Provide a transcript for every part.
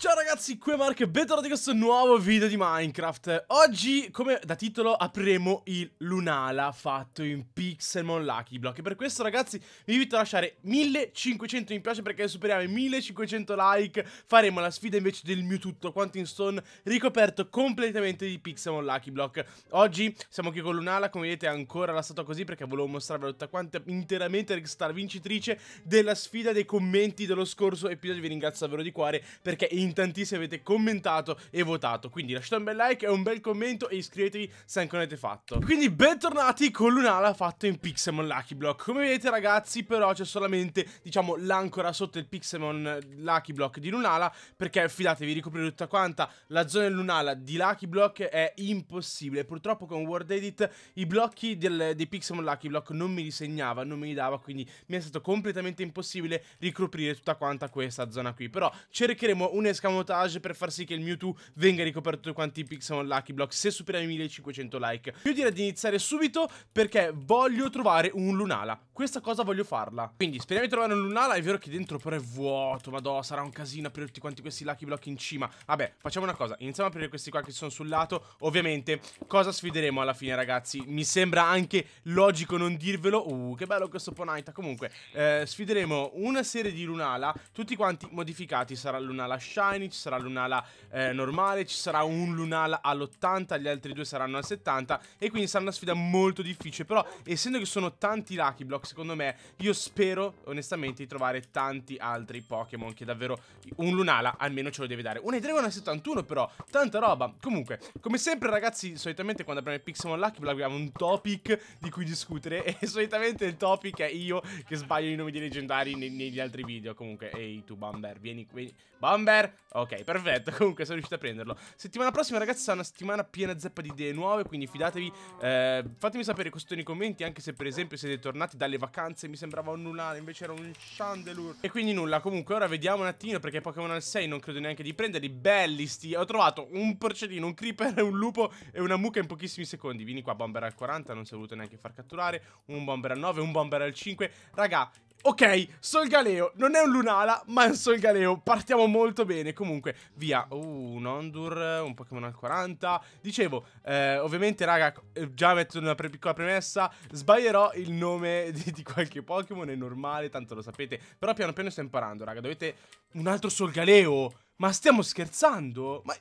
Ciao ragazzi, qui è Mark e bentornati in questo nuovo video di Minecraft Oggi, come da titolo, apriremo il Lunala fatto in Pixelmon Lucky Block E per questo ragazzi vi invito a lasciare 1500 mi piace perché superiamo i 1500 like Faremo la sfida invece del mio tutto quanto in stone ricoperto completamente di Pixelmon Lucky Block Oggi siamo qui con Lunala, come vedete ancora la stata così perché volevo mostrarvela tutta quanta interamente la vincitrice della sfida dei commenti dello scorso episodio Vi ringrazio davvero di cuore perché in in tantissimi avete commentato e votato. Quindi lasciate un bel like e un bel commento e iscrivetevi se ancora non avete fatto. Quindi bentornati con l'Unala fatto in Pixelmon Lucky Block. Come vedete ragazzi però c'è solamente diciamo l'ancora sotto il Pixelmon Lucky Block di Lunala perché fidatevi ricoprire tutta quanta la zona Lunala di Lucky Block è impossibile. Purtroppo con World Edit i blocchi del, dei Pixelmon Lucky Block non mi disegnava, non mi li dava quindi mi è stato completamente impossibile ricoprire tutta quanta questa zona qui. Però cercheremo un esempio escamotage per far sì che il Mewtwo venga ricoperto tutti quanti i pixel Lucky Block se superiamo i 1500 like. Io direi di iniziare subito perché voglio trovare un Lunala. Questa cosa voglio farla. Quindi speriamo di trovare un Lunala, è vero che dentro però è vuoto, madò, sarà un casino aprire tutti quanti questi Lucky Block in cima. Vabbè, facciamo una cosa, iniziamo a aprire questi qua che sono sul lato. Ovviamente, cosa sfideremo alla fine ragazzi? Mi sembra anche logico non dirvelo. Uh, che bello questo Ponaita. Comunque, eh, sfideremo una serie di Lunala, tutti quanti modificati. Sarà Lunala Shine. Tiny, ci sarà l'Unala eh, normale, ci sarà un Lunala all'80, gli altri due saranno al 70 e quindi sarà una sfida molto difficile, però essendo che sono tanti Lucky Block, secondo me, io spero onestamente di trovare tanti altri Pokémon che davvero un Lunala almeno ce lo deve dare. Un Hydreigon al 71 però, tanta roba. Comunque, come sempre ragazzi, solitamente quando apriamo il Pixelmon Lucky Block abbiamo un topic di cui discutere e solitamente il topic è io che sbaglio i nomi dei leggendari negli altri video comunque. Ehi tu Bamber, vieni qui. Bamber, Ok, perfetto, comunque sono riuscito a prenderlo Settimana prossima ragazzi sarà una settimana piena zeppa di idee nuove Quindi fidatevi, eh, fatemi sapere questo nei commenti Anche se per esempio siete tornati dalle vacanze Mi sembrava un nullare, invece era un chandelure E quindi nulla, comunque ora vediamo un attimo Perché Pokémon al 6 non credo neanche di prenderli Belli sti, ho trovato un porcellino, un creeper, un lupo e una mucca in pochissimi secondi Vieni qua, bomber al 40, non si è voluto neanche far catturare Un bomber al 9, un bomber al 5 Raga, Ok, Solgaleo, non è un Lunala, ma è un Solgaleo, partiamo molto bene, comunque, via, uh, un Ondur, un Pokémon al 40, dicevo, eh, ovviamente raga, eh, già metto una pre piccola premessa, sbaglierò il nome di, di qualche Pokémon, è normale, tanto lo sapete, però piano piano sto imparando raga, dovete, un altro Solgaleo, ma stiamo scherzando? Ma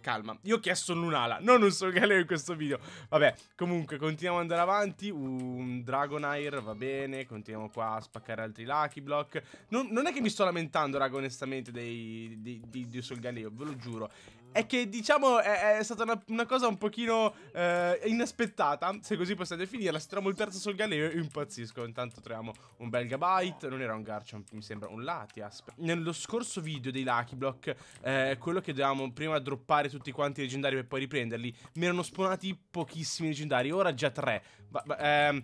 calma. Io ho chiesto Lunala, non un solgaleo in questo video. Vabbè, comunque, continuiamo ad andare avanti. Un Dragonair, va bene. Continuiamo qua a spaccare altri Lucky Block. Non, non è che mi sto lamentando, raga, onestamente, dei, di, di, di Solgaleo, ve lo giuro è che diciamo è, è stata una, una, cosa un pochino eh, inaspettata, se così possiamo definirla. Se troviamo il terzo sul galeo impazzisco, intanto troviamo un bel Gabyte, non era un Garchomp mi sembra, un Latias. Nello scorso video dei Lucky Block, eh, quello che dovevamo prima droppare tutti quanti i leggendari per poi riprenderli, mi erano spawnati pochissimi leggendari, ora già tre. Ba, ba ehm,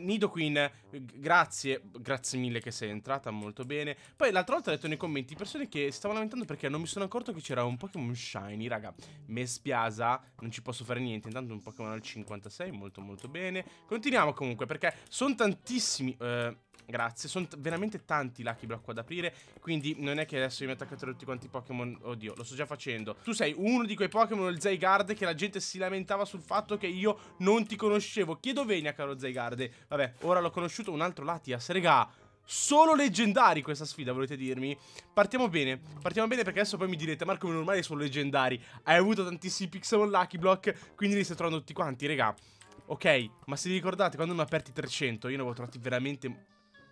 Nidoqueen, grazie, grazie mille che sei entrata, molto bene. Poi l'altra volta ho detto nei commenti persone che stavano lamentando perché non mi sono accorto che c'era un Pokémon Shiny Shiny, raga, mi spiasa, non ci posso fare niente. Intanto un Pokémon al 56, molto molto bene. Continuiamo comunque, perché sono tantissimi... Eh, grazie, sono veramente tanti Lucky Block ad aprire, quindi non è che adesso io mi attaccherò tutti quanti i Pokémon, oddio, lo sto già facendo. Tu sei uno di quei Pokémon, il Zygarde, che la gente si lamentava sul fatto che io non ti conoscevo. Chiedo venia, caro Zygarde. Vabbè, ora l'ho conosciuto un altro Latias, regà. Solo leggendari questa sfida, volete dirmi? Partiamo bene, partiamo bene perché adesso poi mi direte Marco, come normale sono leggendari Hai avuto tantissimi Pixel Lucky Block, quindi li stai trovando tutti quanti, raga Ok, ma se vi ricordate quando ne ho aperti 300 Io ne avevo trovati veramente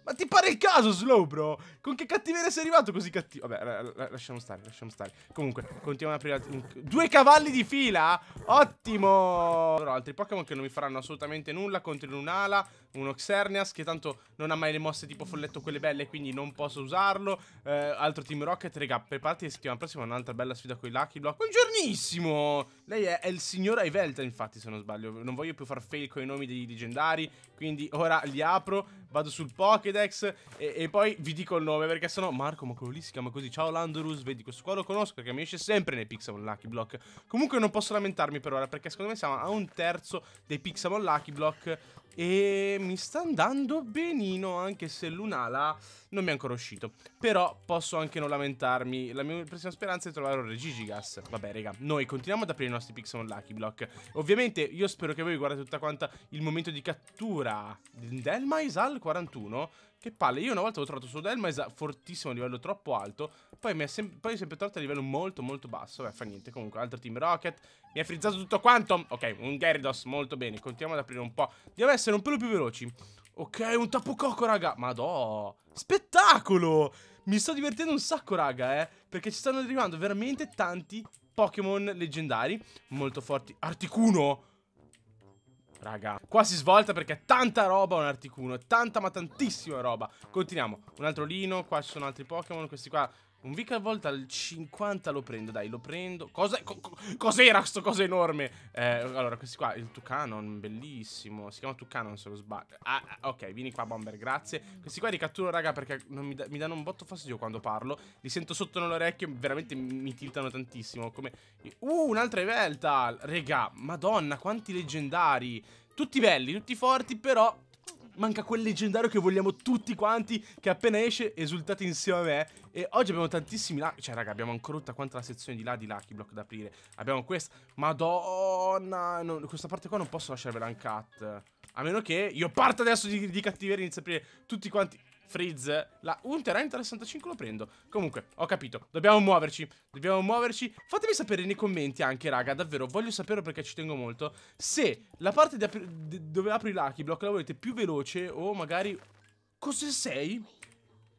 ma ti pare il caso, Slowbro? Con che cattiveria sei arrivato così cattivo? Vabbè, lasciamo stare, lasciamo stare. Comunque, continuiamo ad aprire... Due cavalli di fila? Ottimo! Allora, altri Pokémon che non mi faranno assolutamente nulla. Contro un'ala, uno Xerneas, che tanto non ha mai le mosse tipo folletto quelle belle, quindi non posso usarlo. Eh, altro Team Rocket, raga, preparati la settimana prossima un'altra bella sfida con i Lucky Block. Buongiornissimo! Lei è, è il signor Ivelta, infatti, se non sbaglio. Non voglio più far fail con i nomi dei leggendari, quindi ora li apro. Vado sul Pokédex e, e, poi vi dico il nome perché sennò Marco, ma quello lì si chiama così. Ciao Landorus, vedi questo qua lo conosco perché mi esce sempre nei Pixabon Lucky Block. Comunque non posso lamentarmi per ora perché secondo me siamo a un terzo dei Pixabon Lucky Block e mi sta andando benino anche se Lunala non mi è ancora uscito Però posso anche non lamentarmi La mia prossima speranza è trovare un Regigigas Vabbè raga, noi continuiamo ad aprire i nostri Pixel Lucky Block Ovviamente io spero che voi guardate tutta quanta il momento di cattura Del Maisal 41 che palle, io una volta l'ho trovato su Delma fortissimo a livello troppo alto, poi mi è, sem poi è sempre trovato a livello molto molto basso, Beh, fa niente, comunque altro Team Rocket, mi ha frizzato tutto quanto, ok, un Gyarados, molto bene, continuiamo ad aprire un po', dobbiamo essere un pelo più veloci, ok, un tappo cocco raga, madò, spettacolo, mi sto divertendo un sacco raga, eh, perché ci stanno arrivando veramente tanti Pokémon leggendari, molto forti, Articuno, Raga, qua si svolta perché è tanta roba un Articuno, tanta ma tantissima roba. Continuiamo, un altro Lino, qua ci sono altri Pokémon, questi qua un Vic al volta al 50 lo prendo, dai, lo prendo. Cosa, co, cos'era sto cosa enorme? Eh, allora, questi qua, il Tucanon, bellissimo. Si chiama Tucanon se lo sbaglio. Ah, ah, ok, vieni qua, Bomber, grazie. Questi qua li catturo, raga, perché mi, da, mi, danno un botto fastidio quando parlo. Li sento sotto nell'orecchio, veramente mi tiltano tantissimo. Come... Uh, un'altra Eveltal! Raga, madonna, quanti leggendari! Tutti belli, tutti forti, però manca quel leggendario che vogliamo tutti quanti, che appena esce esultate insieme a me. E oggi abbiamo tantissimi lucky, cioè raga abbiamo ancora tutta quanta la sezione di là di lucky block da aprire. Abbiamo questa, madonna, no, questa parte qua non posso lasciarvela un cut A meno che io parto adesso di, di cattiveria e inizio a aprire tutti quanti... Freeze. La Hunter Enter 65 lo prendo. Comunque, ho capito. Dobbiamo muoverci. Dobbiamo muoverci. Fatemi sapere nei commenti anche, raga. Davvero, voglio sapere perché ci tengo molto. Se la parte apri dove apri l'Aki Block la volete più veloce o magari... Cos'è sei?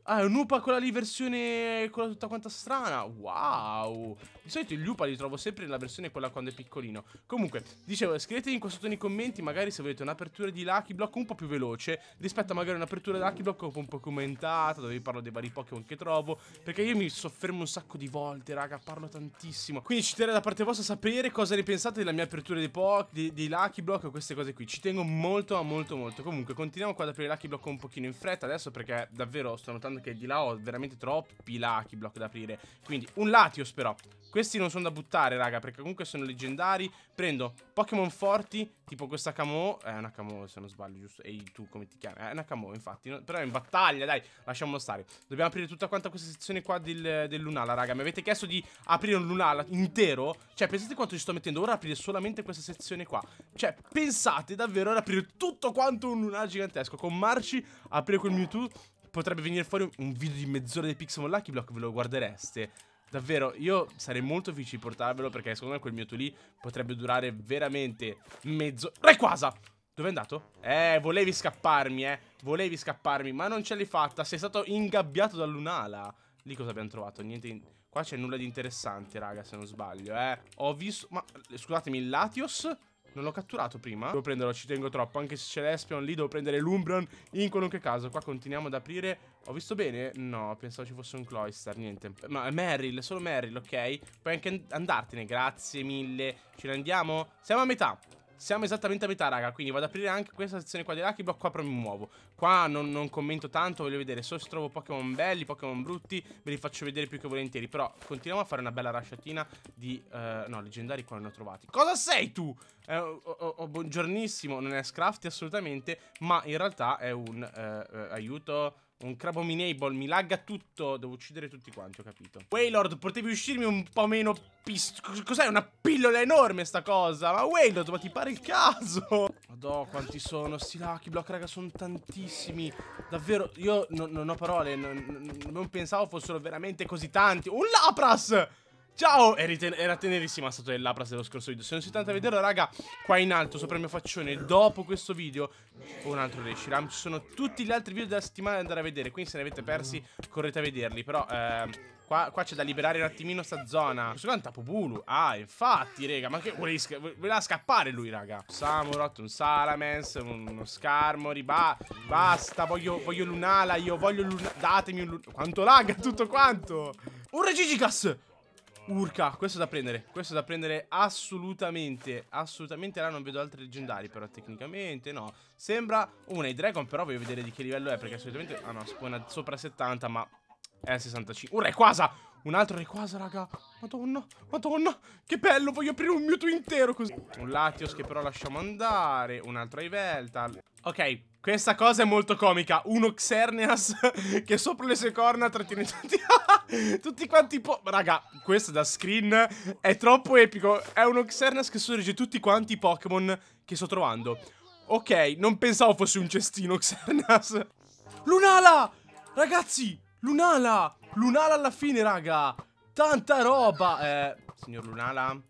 Ah, è un UPA quella lì, versione quella tutta quanta strana. Wow. Di solito gli upa li trovo sempre nella versione quella quando è piccolino. Comunque, dicevo, scrivetemi qua sotto nei commenti magari se volete un'apertura di Lucky Block un po' più veloce rispetto a magari un'apertura di Lucky Block un po' commentata, dove vi parlo dei vari Pokémon che trovo, perché io mi soffermo un sacco di volte, raga, parlo tantissimo. Quindi ci terrei da parte vostra sapere cosa ne pensate della mia apertura dei, po dei, Lucky Block o queste cose qui. Ci tengo molto, ma molto, molto. Comunque, continuiamo qua ad aprire Lucky Block un pochino in fretta adesso perché davvero sto notando Island Che di là ho veramente troppi lucky block da aprire Quindi un Latios però Questi non sono da buttare raga Perché comunque sono leggendari Prendo Pokémon forti Tipo questa Camo È eh, una Camo se non sbaglio giusto Ehi tu come ti chiami? È eh, una Camo infatti no, Però è in battaglia dai Lasciamolo stare Dobbiamo aprire tutta quanta questa sezione qua del, del Lunala raga Mi avete chiesto di aprire un Lunala intero? Cioè pensate quanto ci sto mettendo Ora aprire solamente questa sezione qua Cioè pensate davvero ad aprire tutto quanto un Lunala gigantesco Con Marci aprire quel Mewtwo potrebbe venire fuori un video di mezz'ora dei Pixel Lucky Block, ve lo guardereste. Davvero, io sarei molto felice di portarvelo perché secondo me quel mio lì potrebbe durare veramente mezzo... Rayquaza! Dove è andato? Eh, volevi scapparmi, eh. Volevi scapparmi, ma non ce l'hai fatta. Sei stato ingabbiato dall'unala. Lì cosa abbiamo trovato? Niente... In... Qua c'è nulla di interessante, raga, se non sbaglio, eh. Ho visto... Ma, scusatemi, Latios... Non l'ho catturato prima. Devo prenderlo, ci tengo troppo. Anche se c'è l'Espion lì, devo prendere l'Umbron. In qualunque caso, qua continuiamo ad aprire. Ho visto bene? No, pensavo ci fosse un Cloister, niente. Ma Merrill, solo Merrill, ok? Puoi anche andartene, grazie mille. Ce ne andiamo? Siamo a metà. Siamo esattamente a metà, raga. Quindi vado ad aprire anche questa sezione qua di Lucky Block. Qua però mi muovo. Qua non, non commento tanto, voglio vedere solo se trovo Pokémon belli, Pokémon brutti. Ve li faccio vedere più che volentieri. Però continuiamo a fare una bella rasciatina di... Uh, no, leggendari qua non ne ho trovati. Cosa sei tu? Eh, oh, oh, oh, buongiornissimo, non è Scrafty assolutamente, ma in realtà è un... Uh, uh, aiuto... Un crab crabominable, mi lagga tutto. Devo uccidere tutti quanti, ho capito. Waylord, potevi uscirmi un po' meno pist... Cos'è? Una pillola enorme sta cosa. Ma Waylord, ma ti pare il caso? Madò, quanti sono. Sti lucky block, raga, sono tantissimi. Davvero, io non, non ho parole. Non, non, pensavo fossero veramente così tanti. Un Lapras! Ciao! Era tenerissima la statua del Lapras dello scorso video. Se non siete andati a vederlo, raga, qua in alto, sopra il mio faccione, dopo questo video, un altro Reshiram, ci sono tutti gli altri video della settimana da andare a vedere. Quindi se ne avete persi, correte a vederli. Però, ehm, qua, qua c'è da liberare un attimino sta zona. Questo qua è un Tapubulu. Ah, infatti, raga, ma che voleva, sca voleva scappare lui, raga. Samurot, un Salamence, uno Scarmory. ba basta, voglio, voglio l'Unala, io voglio l'Unala. Datemi un... Lunala. Quanto lag tutto quanto! Un Regigigas! Urca, questo è da prendere, questo è da prendere assolutamente, assolutamente, là non vedo altri leggendari però tecnicamente, no, sembra una i dragon però voglio vedere di che livello è perché assolutamente, ah no, spawna sopra 70 ma è 65, un requasa, un altro requasa raga, madonna, madonna, che bello, voglio aprire un Mewtwo intero così, un Latios che però lasciamo andare, un altro Iveltal, Ok, questa cosa è molto comica. Uno Xerneas che sopra le sue corna trattiene tutti, tutti quanti po... Raga, questo da screen è troppo epico. È uno Xerneas che sorregge tutti quanti i Pokémon che sto trovando. Ok, non pensavo fosse un cestino Xerneas. Lunala! Ragazzi, Lunala! Lunala alla fine, raga! Tanta roba! Eh, signor Lunala,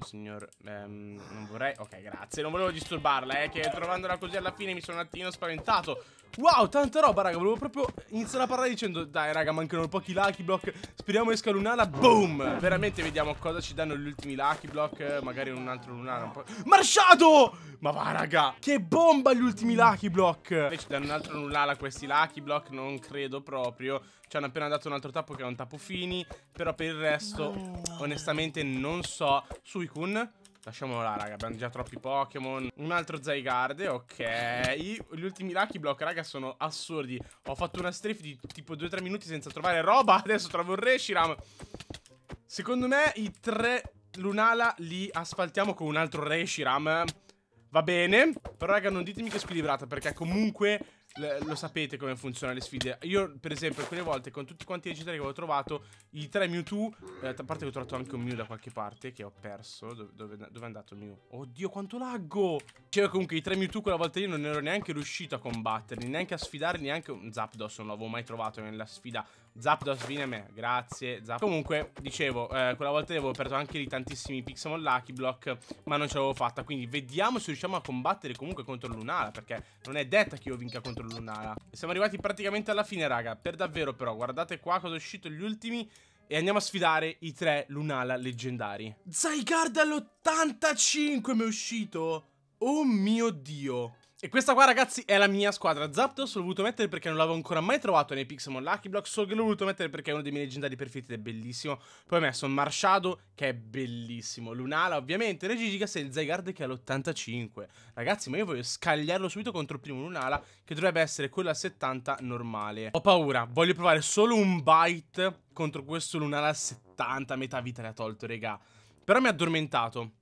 signor... Ehm, non vorrei... Ok, grazie. Non volevo disturbarla, eh, che trovandola così alla fine mi sono un attimo spaventato. Wow, tanta roba, raga. Volevo proprio iniziare a parlare dicendo... Dai, raga, mancano pochi lucky block. Speriamo esca lunala Boom! Veramente vediamo cosa ci danno gli ultimi lucky block. Magari un altro lunala un po'... Marsciato! Ma va, raga. Che bomba gli ultimi lucky block. Invece ci danno un altro lunala questi lucky block. Non credo proprio. Ci hanno appena dato un altro tappo che è un tappo fini. Però per il resto, onestamente, non so Suicune. Lasciamolo là, raga, abbiamo già troppi Pokémon. Un altro Zygarde, ok. Gli ultimi Lucky Block, raga, sono assurdi. Ho fatto una strafe di tipo 2-3 minuti senza trovare roba. Adesso trovo un Reshiram. Secondo me i tre Lunala li asfaltiamo con un altro Reshiram. Va bene, però raga non ditemi che è squilibrata perché comunque lo sapete come funzionano le sfide Io per esempio alcune volte con tutti quanti i digitali che avevo trovato I tre Mewtwo, eh, a parte che ho trovato anche un Mew da qualche parte che ho perso Dove, dove, dove è andato il Mew? Oddio quanto laggo! Cioè comunque i tre Mewtwo quella volta io non ero neanche riuscito a combatterli Neanche a sfidarli, neanche un Zapdos non l'avevo mai trovato nella sfida Zapdos Vineme, grazie Zap Comunque, dicevo, eh, quella volta avevo aperto anche di tantissimi Pixelmon Lucky Block Ma non ce l'avevo fatta, quindi vediamo se riusciamo a combattere comunque contro Lunala Perché non è detta che io vinca contro Lunala Siamo arrivati praticamente alla fine, raga Per davvero però, guardate qua cosa è uscito gli ultimi e andiamo a sfidare i tre Lunala leggendari Zygarde all'85 mi è uscito Oh mio dio e questa qua ragazzi è la mia squadra Zapdos l'ho voluto mettere perché non l'avevo ancora mai trovato nei Pixelmon Lucky Block Solo che l'ho voluto mettere perché è uno dei miei leggendari perfetti ed è bellissimo Poi ho messo Marshado che è bellissimo Lunala ovviamente Regigigas e il Zygarde che è all'85 Ragazzi ma io voglio scagliarlo subito contro il primo Lunala Che dovrebbe essere quello a 70 normale Ho paura, voglio provare solo un bite contro questo Lunala a 70 Metà vita ne ha tolto regà. Però mi ha addormentato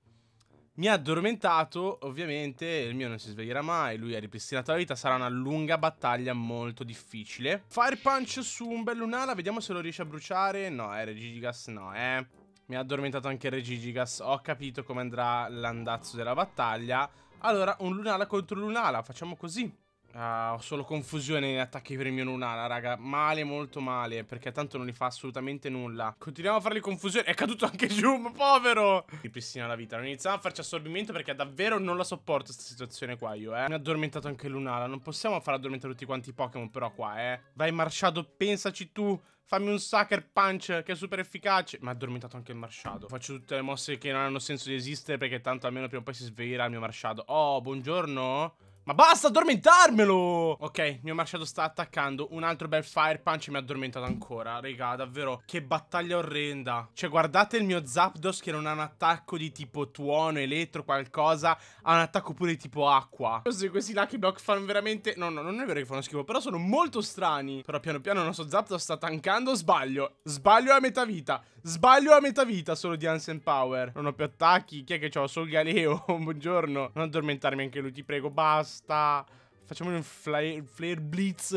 mi ha addormentato, ovviamente, il mio non si sveglierà mai, lui ha ripristinato la vita, sarà una lunga battaglia molto difficile. Fire Punch su un bel lunala, vediamo se lo riesce a bruciare. No, è eh, Regigigas no, eh. Mi ha addormentato anche il Regigigas, ho capito come andrà l'andazzo della battaglia. Allora, un lunala contro lunala, facciamo così. Uh, ho solo confusione negli attacchi per il mio Lunana, raga. Male, molto male, perché tanto non gli fa assolutamente nulla. Continuiamo a fargli confusione. È caduto anche Joom, povero! Ripristina la vita. Non iniziamo a farci assorbimento perché davvero non la sopporto questa situazione qua io, eh. Mi ha addormentato anche Lunala. Non possiamo far addormentare tutti quanti i Pokémon però qua, eh. Vai Marshadow, pensaci tu. Fammi un sucker punch che è super efficace. Mi ha addormentato anche il Marshadow. Faccio tutte le mosse che non hanno senso di esistere perché tanto almeno prima o poi si sveglierà il mio Marshadow. Oh, buongiorno. Ma basta addormentarmelo! Ok, mio marciato sta attaccando. Un altro bel fire punch mi ha addormentato ancora. Raga, davvero, che battaglia orrenda. Cioè, guardate il mio Zapdos che non ha un attacco di tipo tuono, elettro, qualcosa. Ha un attacco pure di tipo acqua. Così questi Lucky Block fanno veramente... No, no, non è vero che fanno schifo, però sono molto strani. Però piano piano il nostro Zapdos sta tankando. Sbaglio. Sbaglio a metà vita. Sbaglio a metà vita solo di Hansen Power. Non ho più attacchi. Chi è che ho? Sol Galeo. Buongiorno. Non addormentarmi anche lui, ti prego. Basta basta. Facciamo un flare, flare blitz.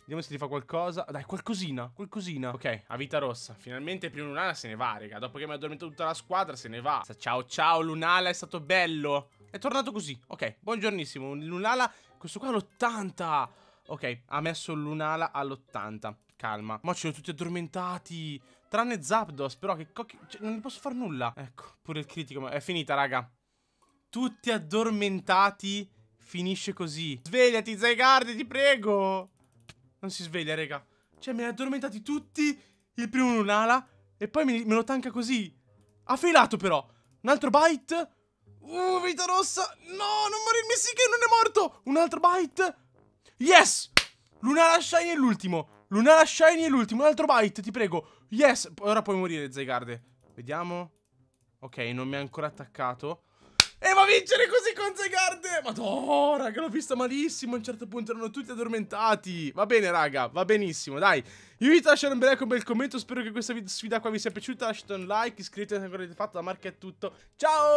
Vediamo se ti fa qualcosa. Dai, qualcosina, qualcosina. Ok, a vita rossa. Finalmente prima Lunala se ne va, raga. Dopo che mi ha addormentato tutta la squadra, se ne va. Ciao, ciao, Lunala, è stato bello. È tornato così. Ok, buongiornissimo. Lunala, questo qua all'80. Ok, ha messo Lunala all'80. Calma. Ma ce l'ho tutti addormentati. Tranne Zapdos, però che cioè, non ne posso far nulla. Ecco, pure il critico. È finita, raga. Tutti addormentati finisce così. Svegliati, Zygarde, ti prego. Non si sveglia, raga. Cioè, me li ha addormentati tutti. Il primo Lunala. E poi me, me lo tanca così. Ha failato, però. Un altro bite. Uh, vita rossa. No, non morirmi, sì che non è morto. Un altro bite. Yes. Lunala Shiny è l'ultimo. Lunala Shiny è l'ultimo. Un altro bite, ti prego. Yes. Ora puoi morire, Zygarde. Vediamo. Ok, non mi ha ancora attaccato. E va a vincere così con Zegard Madonna, raga, l'ho vista malissimo A un certo punto erano tutti addormentati Va bene, raga, va benissimo, dai Io vi lascio un bel, bel commento Spero che questa sfida qua vi sia piaciuta Lasciate un like, iscrivetevi se non l'avete fatto La Marca è tutto, ciao